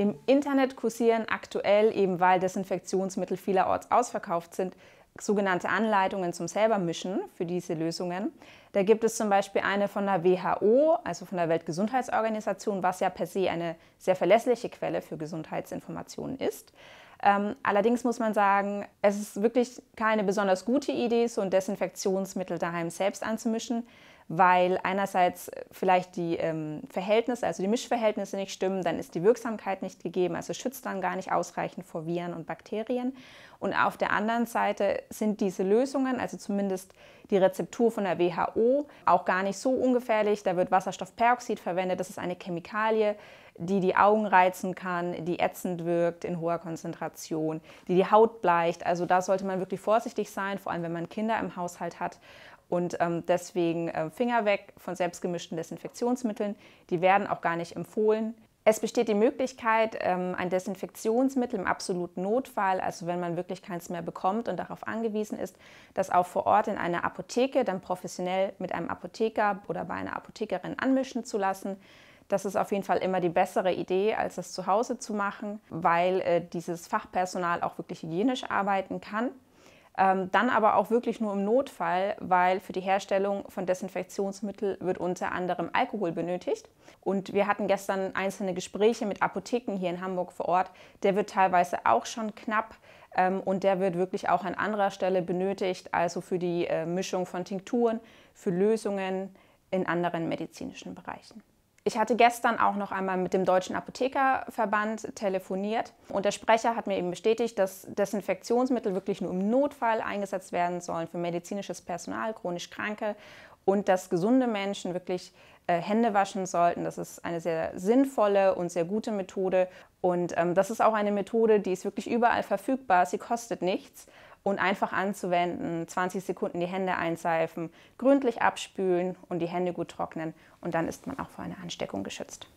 Im Internet kursieren aktuell, eben weil Desinfektionsmittel vielerorts ausverkauft sind, sogenannte Anleitungen zum Selbermischen für diese Lösungen. Da gibt es zum Beispiel eine von der WHO, also von der Weltgesundheitsorganisation, was ja per se eine sehr verlässliche Quelle für Gesundheitsinformationen ist. Ähm, allerdings muss man sagen, es ist wirklich keine besonders gute Idee, so ein Desinfektionsmittel daheim selbst anzumischen, weil einerseits vielleicht die ähm, Verhältnisse, also die Mischverhältnisse nicht stimmen, dann ist die Wirksamkeit nicht gegeben, also schützt dann gar nicht ausreichend vor Viren und Bakterien. Und auf der anderen Seite sind diese Lösungen, also zumindest die Rezeptur von der WHO, auch gar nicht so ungefährlich. Da wird Wasserstoffperoxid verwendet. Das ist eine Chemikalie, die die Augen reizen kann, die ätzend wirkt in hoher Konzentration, die die Haut bleicht. Also da sollte man wirklich vorsichtig sein, vor allem wenn man Kinder im Haushalt hat. Und ähm, deswegen äh, Finger weg von selbstgemischten Desinfektionsmitteln. Die werden auch gar nicht empfohlen. Es besteht die Möglichkeit, ähm, ein Desinfektionsmittel im absoluten Notfall, also wenn man wirklich keins mehr bekommt und darauf angewiesen ist, das auch vor Ort in einer Apotheke dann professionell mit einem Apotheker oder bei einer Apothekerin anmischen zu lassen. Das ist auf jeden Fall immer die bessere Idee, als das zu Hause zu machen, weil äh, dieses Fachpersonal auch wirklich hygienisch arbeiten kann. Ähm, dann aber auch wirklich nur im Notfall, weil für die Herstellung von Desinfektionsmitteln wird unter anderem Alkohol benötigt. Und wir hatten gestern einzelne Gespräche mit Apotheken hier in Hamburg vor Ort. Der wird teilweise auch schon knapp ähm, und der wird wirklich auch an anderer Stelle benötigt, also für die äh, Mischung von Tinkturen, für Lösungen in anderen medizinischen Bereichen. Ich hatte gestern auch noch einmal mit dem Deutschen Apothekerverband telefoniert und der Sprecher hat mir eben bestätigt, dass Desinfektionsmittel wirklich nur im Notfall eingesetzt werden sollen für medizinisches Personal, chronisch Kranke und dass gesunde Menschen wirklich äh, Hände waschen sollten. Das ist eine sehr sinnvolle und sehr gute Methode und ähm, das ist auch eine Methode, die ist wirklich überall verfügbar. Sie kostet nichts und einfach anzuwenden, 20 Sekunden die Hände einseifen, gründlich abspülen und die Hände gut trocknen und dann ist man auch vor einer Ansteckung geschützt.